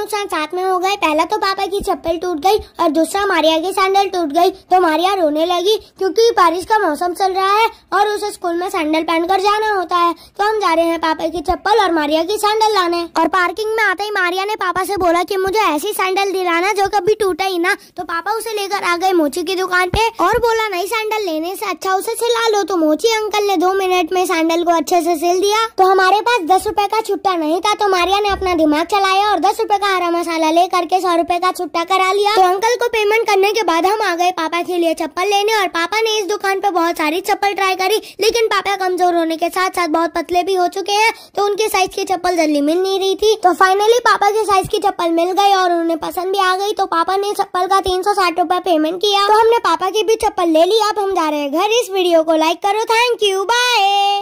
नुकसान साथ में हो गए पहला तो पापा की चप्पल टूट गई और दूसरा मारिया की सैंडल टूट गई तो मारिया रोने लगी क्योंकि बारिश का मौसम चल रहा है और उसे स्कूल में सैंडल पहनकर जाना होता है तो हम जा रहे हैं पापा की चप्पल और मारिया की सैंडल लाने और पार्किंग में आते ही मारिया ने पापा से बोला की मुझे ऐसी सैंडल दिलाना जो कभी टूटा ही ना तो पापा उसे लेकर आ गए मोची की दुकान पे और बोला नई सैंडल लेने से अच्छा उसे सिला लो तो मोची अंकल ने दो मिनट में सैंडल को अच्छे से सिल दिया तो हमारे पास दस रुपए का छुट्टा नहीं था तो मारिया ने अपना दिमाग चलाया और दस रुपए का सारा मसाला ले करके सौ रूपए का छुट्टा करा लिया तो अंकल को पेमेंट करने के बाद हम आ गए पापा के लिए चप्पल लेने और पापा ने इस दुकान पे बहुत सारी चप्पल ट्राई करी लेकिन पापा कमजोर होने के साथ साथ बहुत पतले भी हो चुके हैं तो उनके साइज की चप्पल जल्दी मिल नहीं रही थी तो फाइनली पापा के साइज की चप्पल मिल गई और उन्हें पसंद भी आ गई तो पापा ने चप्पल का तीन सौ साठ रूपए पेमेंट किया तो हमने पापा की भी चप्पल ले ली अब हम जा रहे हैं घर इस वीडियो को लाइक करो थैंक यू बाय